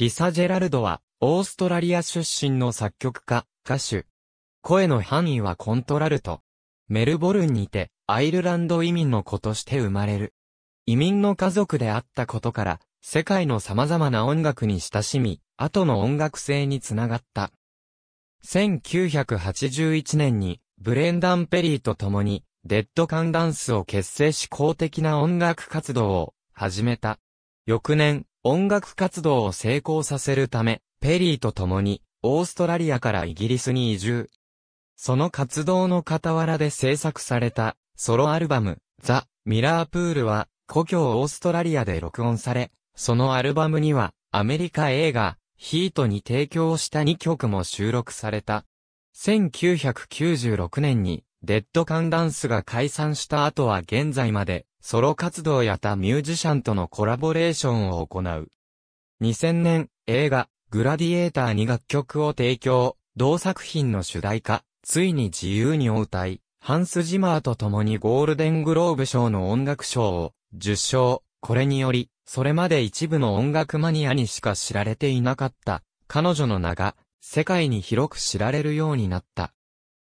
リサ・ジェラルドは、オーストラリア出身の作曲家、歌手。声の範囲はコントラルト。メルボルンにて、アイルランド移民の子として生まれる。移民の家族であったことから、世界の様々な音楽に親しみ、後の音楽性につながった。1981年に、ブレンダン・ペリーと共に、デッドカンダンスを結成し公的な音楽活動を始めた。翌年、音楽活動を成功させるため、ペリーと共に、オーストラリアからイギリスに移住。その活動の傍らで制作された、ソロアルバム、ザ・ミラープールは、故郷オーストラリアで録音され、そのアルバムには、アメリカ映画、ヒートに提供した2曲も収録された。1996年に、デッドカンダンスが解散した後は現在まで、ソロ活動やたミュージシャンとのコラボレーションを行う。2000年、映画、グラディエーターに楽曲を提供、同作品の主題歌、ついに自由に応対、ハンス・ジマーと共にゴールデングローブ賞の音楽賞を受賞。これにより、それまで一部の音楽マニアにしか知られていなかった、彼女の名が、世界に広く知られるようになった。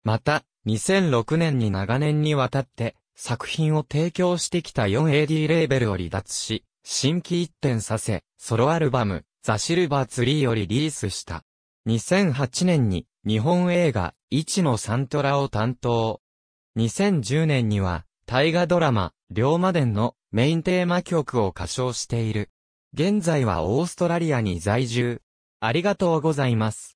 また、2006年に長年にわたって作品を提供してきた 4AD レーベルを離脱し、新規一転させ、ソロアルバム、ザ・シルバーツリーをリリースした。2008年に日本映画、一のサントラを担当。2010年には、大河ドラマ、龍馬伝のメインテーマ曲を歌唱している。現在はオーストラリアに在住。ありがとうございます。